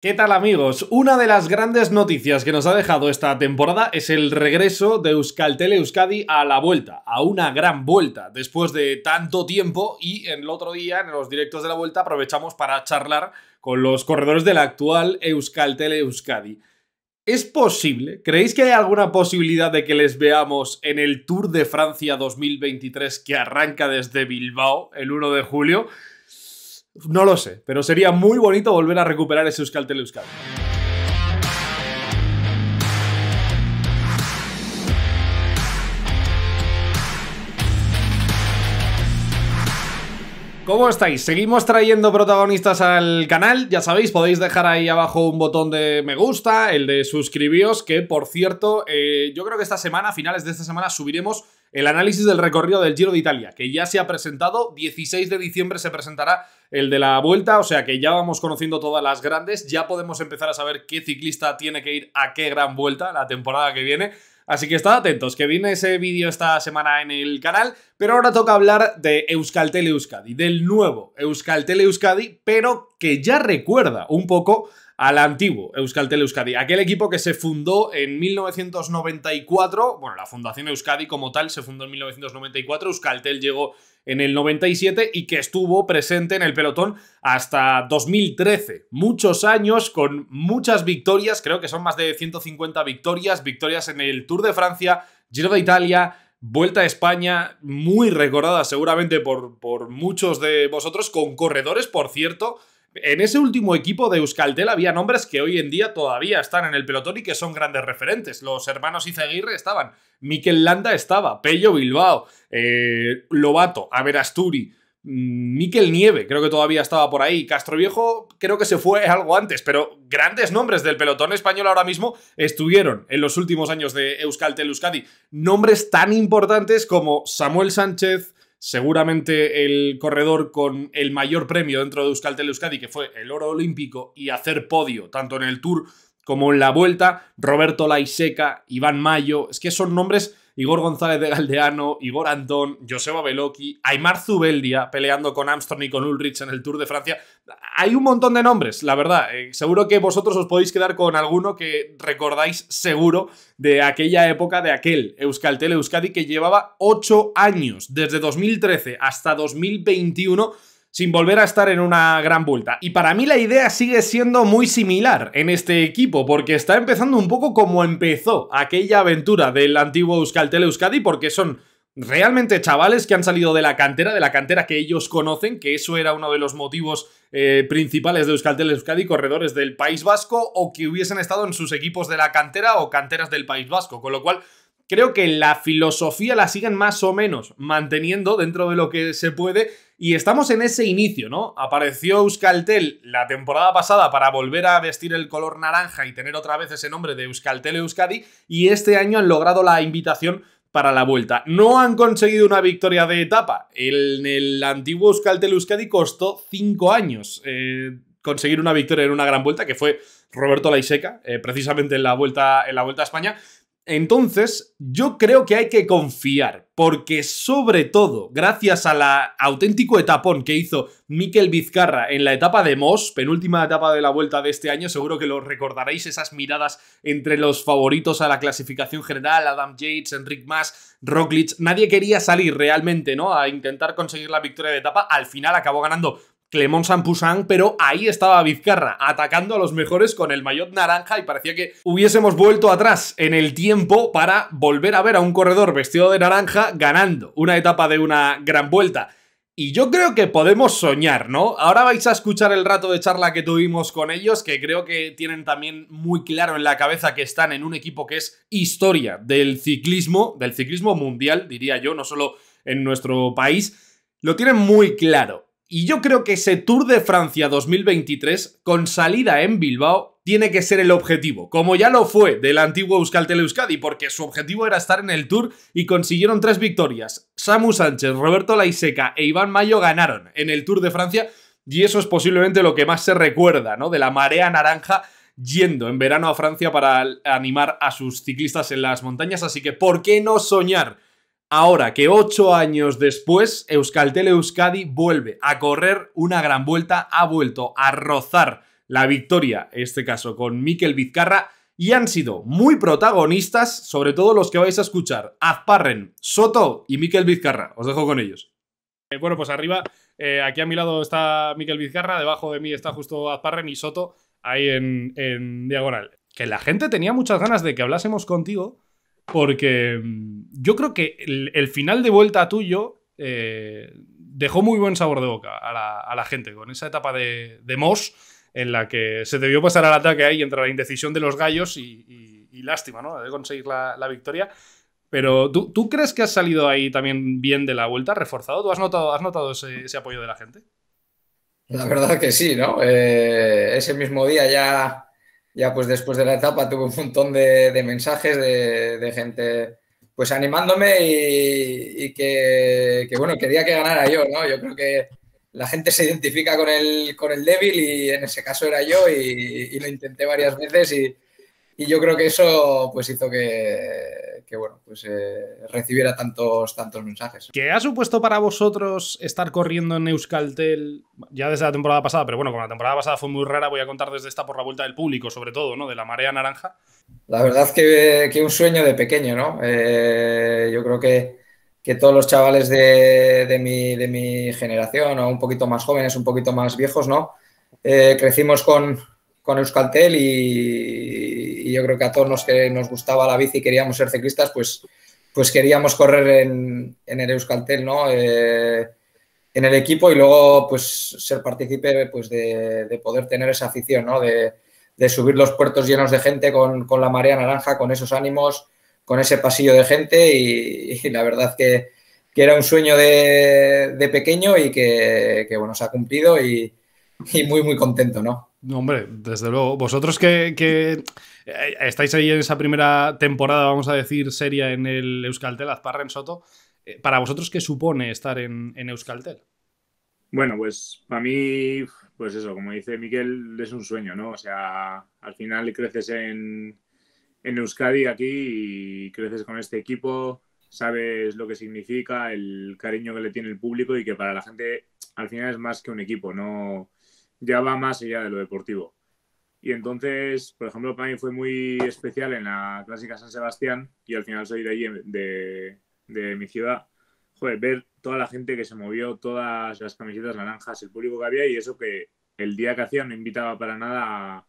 ¿Qué tal amigos? Una de las grandes noticias que nos ha dejado esta temporada es el regreso de Euskaltel Euskadi a la vuelta, a una gran vuelta, después de tanto tiempo y en el otro día, en los directos de la vuelta, aprovechamos para charlar con los corredores de la actual Euskaltel Euskadi. ¿Es posible? ¿Creéis que hay alguna posibilidad de que les veamos en el Tour de Francia 2023 que arranca desde Bilbao el 1 de julio? No lo sé, pero sería muy bonito volver a recuperar ese Euskal ¿Cómo estáis? Seguimos trayendo protagonistas al canal, ya sabéis, podéis dejar ahí abajo un botón de me gusta, el de suscribíos, que por cierto, eh, yo creo que esta semana, finales de esta semana, subiremos el análisis del recorrido del Giro de Italia, que ya se ha presentado, 16 de diciembre se presentará el de la vuelta, o sea que ya vamos conociendo todas las grandes, ya podemos empezar a saber qué ciclista tiene que ir a qué gran vuelta la temporada que viene. Así que estad atentos, que viene ese vídeo esta semana en el canal, pero ahora toca hablar de Euskaltel Euskadi, del nuevo Euskaltel Euskadi, pero que ya recuerda un poco al antiguo Euskaltel Euskadi, aquel equipo que se fundó en 1994, bueno, la Fundación Euskadi como tal se fundó en 1994, Euskaltel llegó en el 97 y que estuvo presente en el pelotón hasta 2013. Muchos años con muchas victorias, creo que son más de 150 victorias, victorias en el Tour de Francia, Giro de Italia, Vuelta a España, muy recordada seguramente por, por muchos de vosotros, con corredores, por cierto, en ese último equipo de Euskaltel había nombres que hoy en día todavía están en el pelotón y que son grandes referentes. Los hermanos Izaguirre estaban, Miquel Landa estaba, Pello Bilbao, eh, Lobato, Averasturi, Miquel mm, Nieve, creo que todavía estaba por ahí. Castroviejo creo que se fue algo antes, pero grandes nombres del pelotón español ahora mismo estuvieron en los últimos años de Euskaltel Euskadi. Nombres tan importantes como Samuel Sánchez, seguramente el corredor con el mayor premio dentro de Euskaltel Euskadi, que fue el oro olímpico, y hacer podio, tanto en el Tour como en la Vuelta, Roberto Laiseca, Iván Mayo, es que son nombres Igor González de Galdeano, Igor Antón, Joseba Beloki, Aymar Zubeldia peleando con Armstrong y con Ulrich en el Tour de Francia. Hay un montón de nombres, la verdad. Eh, seguro que vosotros os podéis quedar con alguno que recordáis seguro de aquella época de aquel Euskaltel Euskadi que llevaba 8 años, desde 2013 hasta 2021 sin volver a estar en una gran vuelta. Y para mí la idea sigue siendo muy similar en este equipo, porque está empezando un poco como empezó aquella aventura del antiguo Euskaltel Euskadi, porque son realmente chavales que han salido de la cantera, de la cantera que ellos conocen, que eso era uno de los motivos eh, principales de Euskaltel Euskadi, corredores del País Vasco, o que hubiesen estado en sus equipos de la cantera o canteras del País Vasco, con lo cual creo que la filosofía la siguen más o menos manteniendo dentro de lo que se puede y estamos en ese inicio, ¿no? Apareció Euskaltel la temporada pasada para volver a vestir el color naranja y tener otra vez ese nombre de Euskaltel Euskadi y este año han logrado la invitación para la vuelta. No han conseguido una victoria de etapa. En el, antiguo Euskaltel Euskadi costó cinco años eh, conseguir una victoria en una gran vuelta, que fue Roberto Laiseca, eh, precisamente en la, vuelta, en la Vuelta a España. Entonces, yo creo que hay que confiar, porque sobre todo, gracias a la auténtico etapón que hizo Miquel Vizcarra en la etapa de Moss, penúltima etapa de la vuelta de este año, seguro que lo recordaréis, esas miradas entre los favoritos a la clasificación general, Adam Yates, Enric Mas, Roglic, nadie quería salir realmente, ¿no? A intentar conseguir la victoria de etapa, al final acabó ganando Clemón Sampusan, pero ahí estaba Vizcarra, atacando a los mejores con el maillot naranja y parecía que hubiésemos vuelto atrás en el tiempo para volver a ver a un corredor vestido de naranja ganando una etapa de una gran vuelta. Y yo creo que podemos soñar, ¿no? Ahora vais a escuchar el rato de charla que tuvimos con ellos, que creo que tienen también muy claro en la cabeza que están en un equipo que es historia del ciclismo, del ciclismo mundial, diría yo, no solo en nuestro país. Lo tienen muy claro. Y yo creo que ese Tour de Francia 2023, con salida en Bilbao, tiene que ser el objetivo, como ya lo fue del antiguo Euskaltel Euskadi, porque su objetivo era estar en el Tour y consiguieron tres victorias. Samu Sánchez, Roberto Laiseca e Iván Mayo ganaron en el Tour de Francia y eso es posiblemente lo que más se recuerda, ¿no? De la marea naranja yendo en verano a Francia para animar a sus ciclistas en las montañas, así que ¿por qué no soñar? Ahora que ocho años después, Euskaltel Euskadi vuelve a correr una gran vuelta, ha vuelto a rozar la victoria, en este caso con Miquel Vizcarra, y han sido muy protagonistas, sobre todo los que vais a escuchar, Azparren, Soto y Miquel Vizcarra. Os dejo con ellos. Eh, bueno, pues arriba, eh, aquí a mi lado está Miquel Vizcarra, debajo de mí está justo Azparren y Soto, ahí en diagonal. Que la gente tenía muchas ganas de que hablásemos contigo porque mm, yo creo que el, final de vuelta tuyo eh, dejó muy buen sabor de boca a la, gente con esa etapa de, Moss en la que se debió pasar al ataque ahí entre la indecisión de los gallos y, lástima, ¿no? De conseguir la, victoria. Pero ¿tú, crees que has salido ahí también bien de la vuelta, reforzado? ¿Tú has notado, has notado ese, apoyo de la gente? La verdad que sí, ¿no? Eh, ese mismo día ya ya pues después de la etapa tuve un montón de, mensajes de, gente pues animándome y, que, bueno, quería que ganara yo, ¿no? Yo creo que la gente se identifica con el, con el débil y en ese caso era yo y, y lo intenté varias veces y, y yo creo que eso pues hizo que, bueno, pues eh, recibiera tantos, tantos mensajes. ¿Qué ha supuesto para vosotros estar corriendo en Euskaltel ya desde la temporada pasada? Pero bueno, como la temporada pasada fue muy rara, voy a contar desde esta por la vuelta del público, sobre todo, ¿no? De la marea naranja. La verdad que, un sueño de pequeño, ¿no? Eh, yo creo que, todos los chavales de, de, mi, de mi generación, o un poquito más jóvenes, un poquito más viejos, ¿no? Eh, crecimos con, con Euskaltel y y, yo creo que a todos los que nos gustaba la bici y queríamos ser ciclistas, pues, pues queríamos correr en, en el Euskaltel, ¿no? Eh, en el equipo y luego pues ser partícipe pues, de, poder tener esa afición, ¿no? De, subir los puertos llenos de gente con, la marea naranja, con esos ánimos, con ese pasillo de gente y, la verdad que, era un sueño de, pequeño y que, bueno, se ha cumplido y, muy, muy contento, ¿no? hombre, desde luego. Vosotros que, que, eh, estáis ahí en esa primera temporada, vamos a decir, seria en el Euskaltel, Azparren Soto. Eh, ¿Para vosotros qué supone estar en, Euskaltel? Bueno, pues para mí, pues eso, como dice Miquel, es un sueño, ¿no? O sea, al final creces en, en Euskadi aquí y creces con este equipo, sabes lo que significa, el cariño que le tiene el público y que para la gente al final es más que un equipo, no ya va más allá de lo deportivo. Y entonces, por ejemplo, para mí fue muy especial en la clásica San Sebastián, y al final soy de allí, de, mi ciudad, joder, ver toda la gente que se movió, todas las camisetas naranjas, el público que había, y eso que el día que hacía no invitaba para nada a,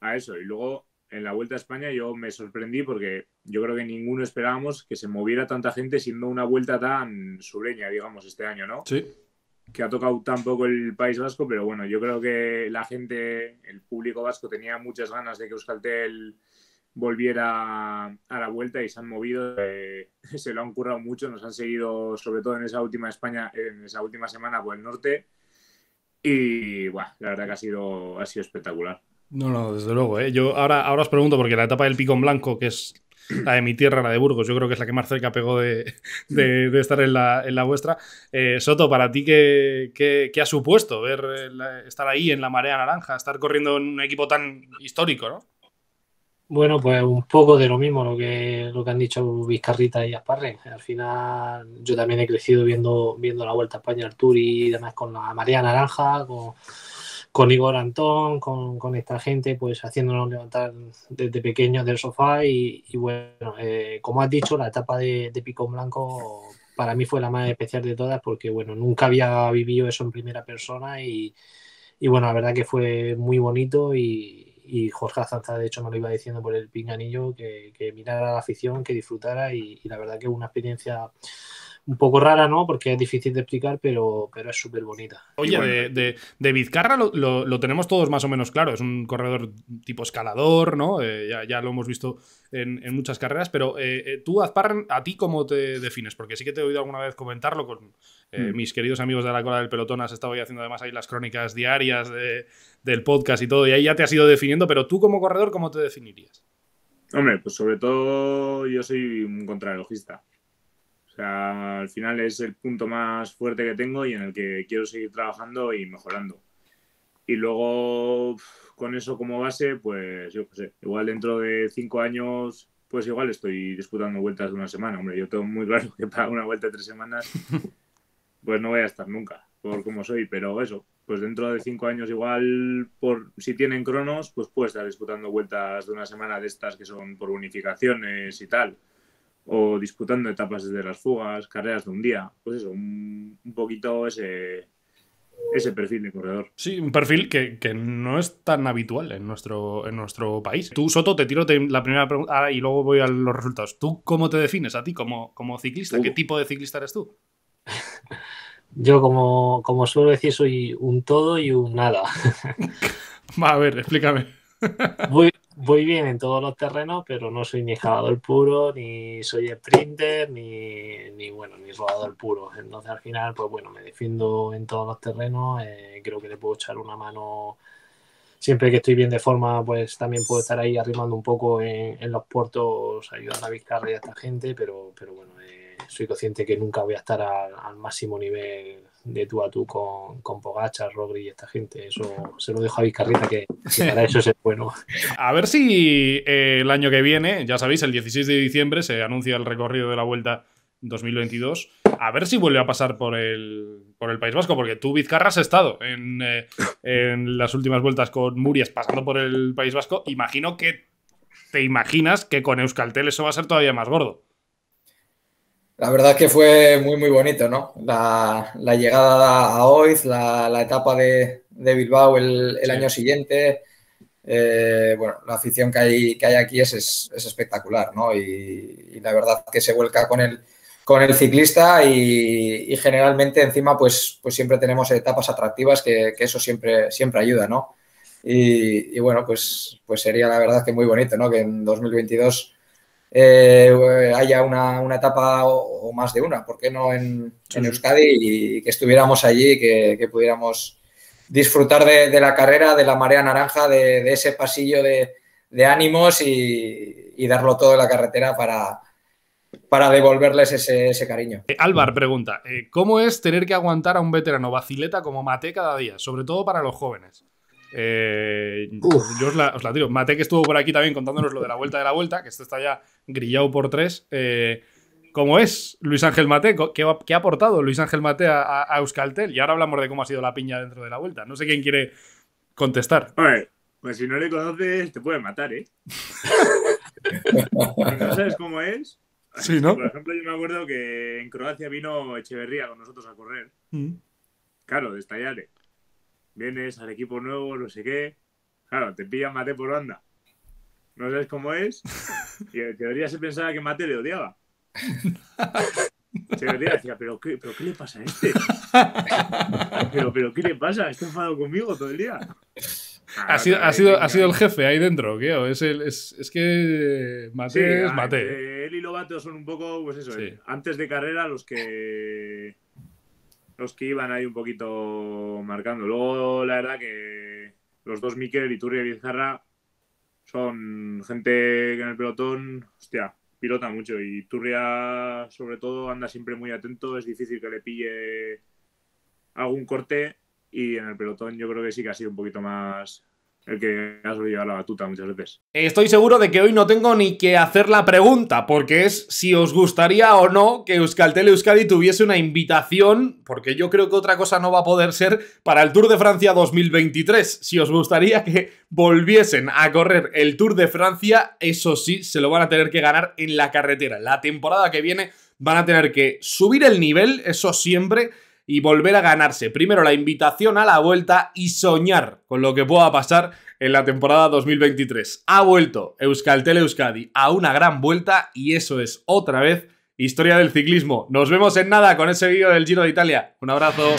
a eso. Y luego, en la Vuelta a España, yo me sorprendí porque yo creo que ninguno esperábamos que se moviera tanta gente siendo una vuelta tan sureña, digamos, este año, ¿no? Sí que ha tocado tampoco el País Vasco, pero bueno, yo creo que la gente, el público vasco tenía muchas ganas de que Euskaltel volviera a la vuelta y se han movido, eh, se lo han currado mucho, nos han seguido sobre todo en esa última España, en esa última semana por el norte y bueno, la verdad que ha sido, ha sido espectacular. No, no, desde luego. Eh. Yo ahora, ahora os pregunto, porque la etapa del pico en Blanco, que es la de mi tierra, la de Burgos, yo creo que es la que más cerca pegó de, de, estar en la, en la vuestra. Eh, Soto, para ti, ¿qué, qué, qué ha supuesto ver eh, estar ahí en la marea naranja, estar corriendo en un equipo tan histórico, ¿no? Bueno, pues un poco de lo mismo lo que, lo que han dicho Vizcarrita y Asparren. Al final yo también he crecido viendo, viendo la Vuelta a España, al Tour y demás con la marea naranja, con con Igor Antón, con, con, esta gente, pues haciéndonos levantar desde pequeños del sofá y, bueno, eh, como has dicho, la etapa de, Pico Blanco para mí fue la más especial de todas porque, bueno, nunca había vivido eso en primera persona y, y bueno, la verdad que fue muy bonito y, Jorge Azanza, de hecho, me lo iba diciendo por el pinganillo, que, que mirara la afición, que disfrutara y, la verdad que una experiencia un poco rara, ¿no? Porque es difícil de explicar, pero, pero es súper bonita. Oye, de, de, Vizcarra lo, tenemos todos más o menos claro. Es un corredor tipo escalador, ¿no? Eh, ya, lo hemos visto en, muchas carreras, pero eh, eh, tú, Azparren, ¿a ti cómo te defines? Porque sí que te he oído alguna vez comentarlo con mm. mis queridos amigos de la cola del pelotón. Has estado ahí haciendo además ahí las crónicas diarias del podcast y todo, y ahí ya te has ido definiendo, pero tú como corredor, ¿cómo te definirías? Hombre, pues sobre todo yo soy un contrarrelojista. O sea, al final es el punto más fuerte que tengo y en el que quiero seguir trabajando y mejorando. Y luego, con eso como base, pues yo qué sé, igual dentro de cinco años, pues igual estoy disputando vueltas de una semana. Hombre, yo tengo muy claro que para una vuelta de tres semanas, pues no voy a estar nunca, por como soy, pero eso, pues dentro de cinco años igual, por si tienen cronos, pues puedo estar disputando vueltas de una semana de estas que son por unificaciones y tal o disputando etapas desde las fugas, carreras de un día, pues eso, un, poquito ese, ese perfil de corredor. Sí, un perfil que, no es tan habitual en nuestro, en nuestro país. Tú, Soto, te tiro la primera pregunta ah, y luego voy a los resultados. ¿Tú cómo te defines a ti como, ciclista? ¿Qué uh. tipo de ciclista eres tú? Yo, como, como suelo decir, soy un todo y un nada. a ver, explícame. Voy, voy bien en todos los terrenos, pero no soy ni escalador puro, ni soy sprinter, ni, ni, bueno, ni rodador puro. Entonces al final, pues bueno, me defiendo en todos los terrenos, eh, creo que le puedo echar una mano siempre que estoy bien de forma, pues también puedo estar ahí arrimando un poco en, los puertos, ayudando a Vizcarra y a esta gente, pero, pero bueno, eh, soy consciente que nunca voy a estar al, máximo nivel de tú a tú con, con Pogacha, y esta gente. Eso se lo dejo a Vizcarrita, que, para eso es bueno. A ver si eh, el año que viene, ya sabéis, el 16 de diciembre se anuncia el recorrido de la vuelta 2022. A ver si vuelve a pasar por el, por el País Vasco, porque tú, Vizcarra, has estado en, eh, en las últimas vueltas con Murias pasando por el País Vasco. Imagino que te imaginas que con Euskaltel eso va a ser todavía más gordo. La verdad que fue muy, muy bonito, ¿no? La, llegada a Oiz, la, etapa de, Bilbao el, año siguiente. Eh, bueno, la afición que hay, que hay aquí es, es, espectacular, ¿no? Y, la verdad que se vuelca con el, con el ciclista y, generalmente encima pues, pues siempre tenemos etapas atractivas que, eso siempre, siempre ayuda, ¿no? Y, bueno, pues, pues sería la verdad que muy bonito, ¿no? Que en 2022 eh, haya una, etapa o, más de una, ¿por qué no en, Euskadi y, que estuviéramos allí, que, pudiéramos disfrutar de, la carrera, de la marea naranja, de, ese pasillo de, ánimos y, darlo todo en la carretera para, para devolverles ese, cariño. Eh, Álvar pregunta, eh, ¿cómo es tener que aguantar a un veterano bacileta como Mate cada día, sobre todo para los jóvenes? Eh, yo os la, os Mate que estuvo por aquí también contándonos lo de la vuelta de la vuelta, que esto está ya grillado por tres. Eh, ¿Cómo es Luis Ángel Mate? ¿Qué, ha aportado Luis Ángel Mate a, a, Euskaltel? Y ahora hablamos de cómo ha sido la piña dentro de la vuelta. No sé quién quiere contestar. pues si no le conoces, te puede matar, ¿eh? ¿No sabes cómo es? Por ejemplo, yo me acuerdo que en Croacia vino Echeverría con nosotros a correr. Mm. Claro, de Estallare vienes al equipo nuevo, no sé qué. Claro, te pillan Mate por banda. No sabes cómo es. Y en teoría se pensaba que Mate le odiaba. Se debería decía, ¿pero qué, ¿pero qué le pasa a este? ¿Pero, pero qué le pasa? Está enfadado conmigo todo el día. ha sido, ha, eh, sido, ha sido el jefe ahí dentro, tío. Es, el, es, es que Mate es ah, Mate. Él y Lobato son un poco, pues eso, antes de carrera los que los que iban ahí un poquito marcando. Luego, la verdad que los dos Miquel, Iturria y Bizarra, son gente que en el pelotón, hostia, pilota mucho. Y Iturria, sobre todo, anda siempre muy atento. Es difícil que le pille algún corte. Y en el pelotón yo creo que sí que ha sido un poquito más, el que has oído la batuta muchas veces. Estoy seguro de que hoy no tengo ni que hacer la pregunta, porque es si os gustaría o no que Euskaltel Euskadi tuviese una invitación, porque yo creo que otra cosa no va a poder ser para el Tour de Francia 2023. Si os gustaría que volviesen a correr el Tour de Francia, eso sí, se lo van a tener que ganar en la carretera. La temporada que viene van a tener que subir el nivel, eso siempre y volver a ganarse primero la invitación a la vuelta y soñar con lo que pueda pasar en la temporada 2023. Ha vuelto Euskaltel Euskadi a una gran vuelta y eso es otra vez historia del ciclismo. Nos vemos en nada con ese vídeo del Giro de Italia. Un abrazo.